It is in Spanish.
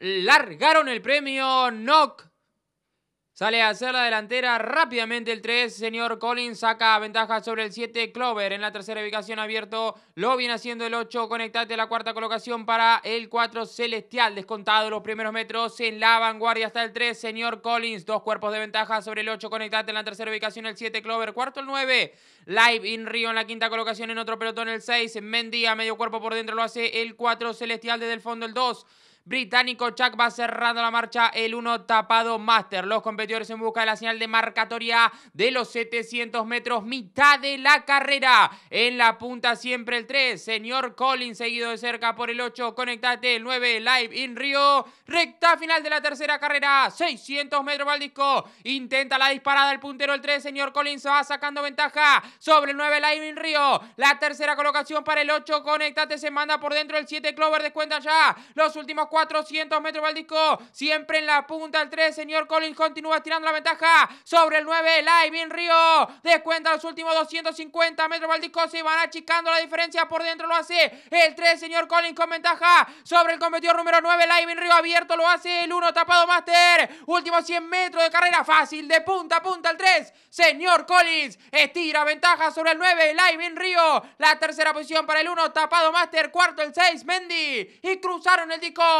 largaron el premio Knock. Sale a hacer la delantera rápidamente el 3, señor Collins saca ventaja sobre el 7, Clover en la tercera ubicación abierto, lo viene haciendo el 8, conectate la cuarta colocación para el 4, Celestial, descontado los primeros metros en la vanguardia Está el 3, señor Collins, dos cuerpos de ventaja sobre el 8, conectate en la tercera ubicación el 7, Clover, cuarto el 9, Live in Río en la quinta colocación en otro pelotón el 6, en medio cuerpo por dentro lo hace el 4, Celestial desde el fondo el 2, británico. Chuck va cerrando la marcha el 1 tapado Master. Los competidores en busca de la señal de marcatoria de los 700 metros, mitad de la carrera. En la punta siempre el 3, señor Collins, seguido de cerca por el 8. Conectate el 9, Live in Rio. Recta final de la tercera carrera, 600 metros para el disco. Intenta la disparada el puntero el 3, señor Collins va sacando ventaja sobre el 9, Live in Rio. La tercera colocación para el 8, conectate, se manda por dentro el 7, Clover descuenta ya. Los últimos 4 400 metros para el disco. Siempre en la punta el 3. Señor Collins continúa tirando la ventaja sobre el 9. Laivin Río descuenta los últimos 250 metros para Se van achicando la diferencia por dentro. Lo hace el 3. Señor Collins con ventaja sobre el competidor número 9. Laivin Río abierto lo hace el 1. Tapado Master. Últimos 100 metros de carrera fácil de punta a punta el 3. Señor Collins estira ventaja sobre el 9. Laivin Río. La tercera posición para el 1. Tapado Master. Cuarto el 6. Mendy. Y cruzaron el disco.